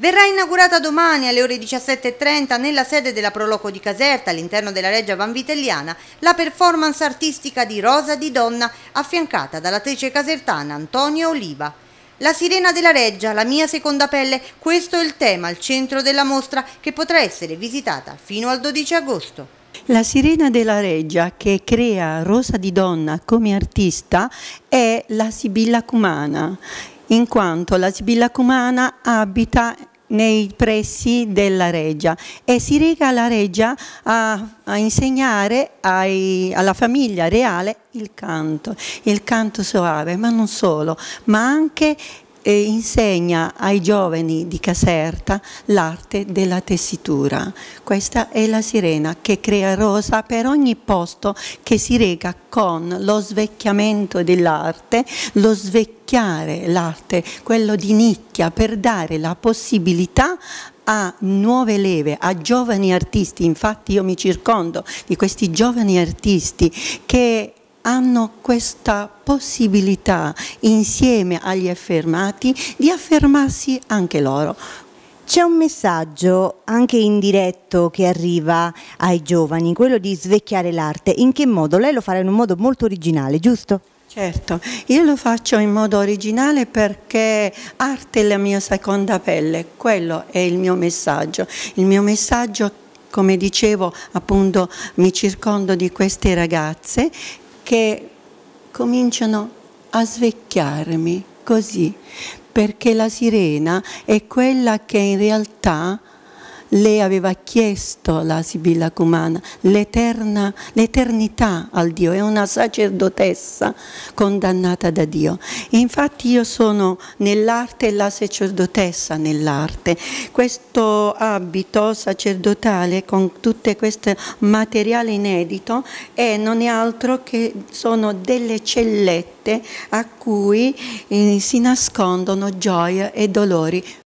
verrà inaugurata domani alle ore 17.30 nella sede della Proloco di Caserta, all'interno della Reggia Vanvitelliana, la performance artistica di Rosa di Donna, affiancata dall'attrice casertana Antonia Oliva. La sirena della Reggia, la mia seconda pelle, questo è il tema al centro della mostra che potrà essere visitata fino al 12 agosto. La sirena della Reggia che crea Rosa di Donna come artista è la Sibilla Cumana in quanto la Sibilla Cumana abita nei pressi della Regia e si reca alla Regia a, a insegnare ai, alla famiglia reale il canto, il canto soave, ma non solo, ma anche eh, insegna ai giovani di Caserta l'arte della tessitura. Questa è la sirena che crea rosa per ogni posto che si rega con lo svecchiamento dell'arte, lo svecchiare l'arte, quello di nicchia, per dare la possibilità a nuove leve, a giovani artisti, infatti io mi circondo di questi giovani artisti che hanno questa possibilità insieme agli affermati di affermarsi anche loro. C'è un messaggio anche indiretto che arriva ai giovani, quello di svecchiare l'arte. In che modo? Lei lo farà in un modo molto originale, giusto? Certo, io lo faccio in modo originale perché arte è la mia seconda pelle, quello è il mio messaggio. Il mio messaggio, come dicevo, appunto mi circondo di queste ragazze che cominciano a svecchiarmi così, perché la sirena è quella che in realtà lei aveva chiesto la Sibilla Cumana l'eternità al Dio, è una sacerdotessa condannata da Dio. E infatti io sono nell'arte la sacerdotessa nell'arte. Questo abito sacerdotale con tutto questo materiale inedito eh, non è altro che sono delle cellette a cui eh, si nascondono gioie e dolori